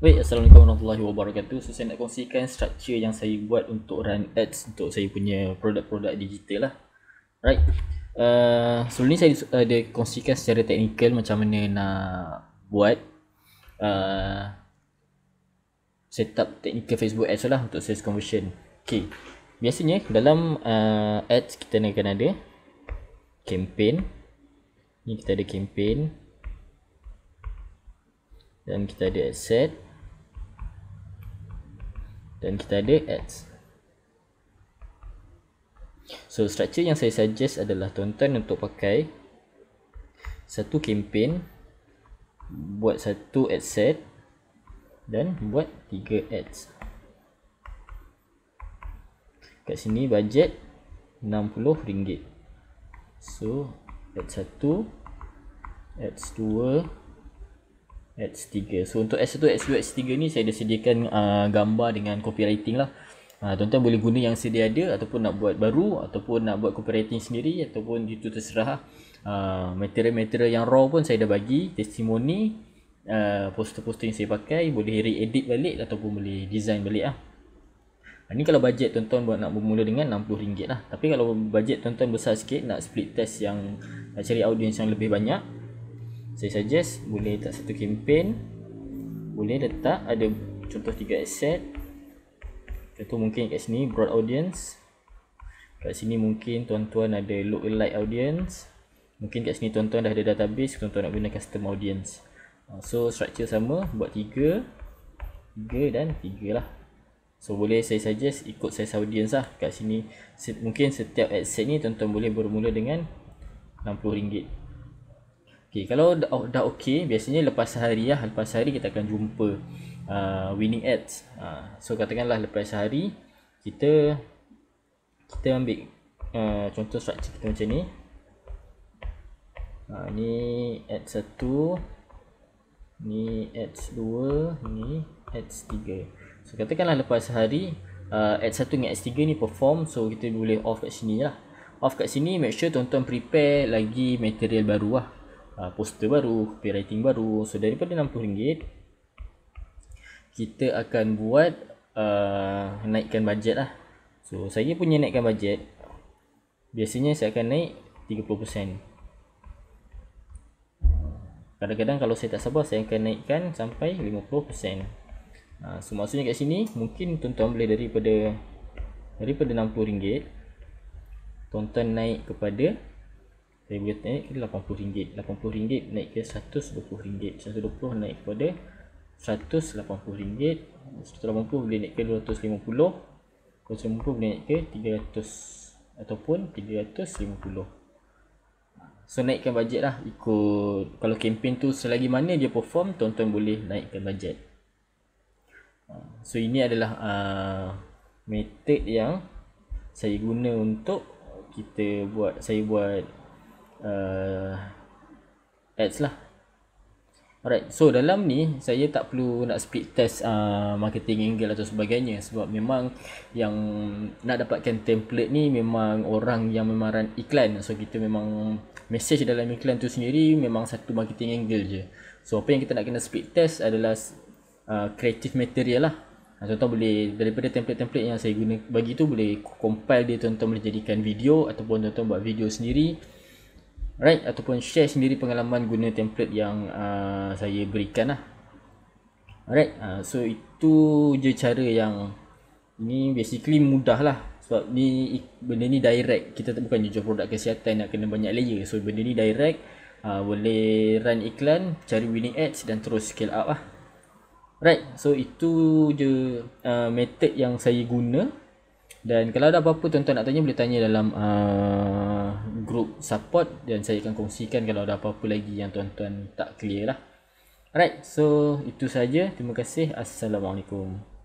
Baik, Assalamualaikum warahmatullahi wabarakatuh. So, saya nak kongsikan struktur yang saya buat untuk run ads untuk saya punya produk-produk digital lah. Right. Uh, sebelum ni saya ada uh, kongsikan secara teknikal macam mana nak buat uh, setup teknikal Facebook ads lah untuk sales conversion. Okay. Biasanya dalam uh, ads kita nak akan ada campaign. Ni kita ada campaign. Dan kita ada asset dan kita ada ads so structure yang saya suggest adalah tuan-tuan untuk pakai satu campaign buat satu ad set dan buat tiga ads kat sini budget enam puluh ringgit. so ads satu, ads dua. X3. So untuk S1, s 2 X3 ni saya dah sediakan uh, gambar dengan copywriting lah. Uh, tuan-tuan boleh guna yang sedia ada ataupun nak buat baru ataupun nak buat copywriting sendiri ataupun itu terserah. Lah. Uh, material-material yang raw pun saya dah bagi, testimoni, uh, poster-poster yang saya pakai boleh re-edit balik ataupun boleh design balik lah. Ini kalau bajet tuan-tuan buat nak bermula dengan RM60 lah. Tapi kalau bajet tuan-tuan besar sikit nak split test yang nak cari audience yang lebih banyak saya suggest boleh letak satu campaign boleh letak ada contoh tiga asset contoh mungkin kat sini broad audience kat sini mungkin tuan-tuan ada look like audience mungkin kat sini tuan-tuan dah ada database tuan-tuan nak guna custom audience ah, so structure sama buat tiga tiga dan tiga lah so boleh saya suggest ikut size audience lah kat sini mungkin setiap asset ni tuan-tuan boleh bermula dengan RM60 Okay, kalau dah, dah okay, biasanya lepas sehari lah, lepas sehari kita akan jumpa uh, winning ads. Uh, so katakanlah lepas sehari, kita kita ambil uh, contoh structure kita macam ni. Uh, ni ads 1, ni ads 2, ni ads 3. So katakanlah lepas sehari, uh, ads 1 dengan ads 3 ni perform, so kita boleh off kat sini lah. Off kat sini, make sure tuan-tuan prepare lagi material baru lah. Ah, poster baru, copywriting baru. So daripada RM60 kita akan buat uh, naikkan bajet lah. So saya punya naikkan bajet biasanya saya akan naik 30%. Kadang-kadang kalau saya tak sabar saya akan naikkan sampai 50%. Ha, ah, so maksudnya kat sini mungkin tuan-tuan boleh daripada daripada RM60 tuan-tuan naik kepada saya boleh naik ke RM80. RM80 naik ke RM120. RM120 naik kepada RM180. RM180 boleh naik ke RM250. RM250 boleh naik ke RM300. Ataupun RM350. So naikkan bajet lah ikut kalau kempen tu selagi mana dia perform tuan-tuan boleh naikkan bajet. Ha, so ini adalah uh, method yang saya guna untuk kita buat saya buat uh, ads lah alright so dalam ni saya tak perlu nak speed test uh, marketing angle atau sebagainya sebab memang yang nak dapatkan template ni memang orang yang memang run iklan so kita memang message dalam iklan tu sendiri memang satu marketing angle je so apa yang kita nak kena speed test adalah uh, creative material lah ha, Contoh boleh daripada template-template yang saya guna bagi tu boleh compile dia contoh tuan boleh jadikan video ataupun tuan-tuan buat video sendiri Alright, ataupun share sendiri pengalaman guna template yang uh, saya berikan lah. Alright, uh, so itu je cara yang ini basically mudah lah. Sebab ni benda ni direct. Kita tak bukan jual produk kesihatan nak kena banyak layer. So benda ni direct. Uh, boleh run iklan, cari winning ads dan terus scale up lah. Alright, so itu je uh, method yang saya guna. Dan kalau ada apa-apa tuan-tuan nak tanya boleh tanya dalam uh, group support dan saya akan kongsikan kalau ada apa-apa lagi yang tuan-tuan tak clear lah. Alright, so itu saja. Terima kasih. Assalamualaikum.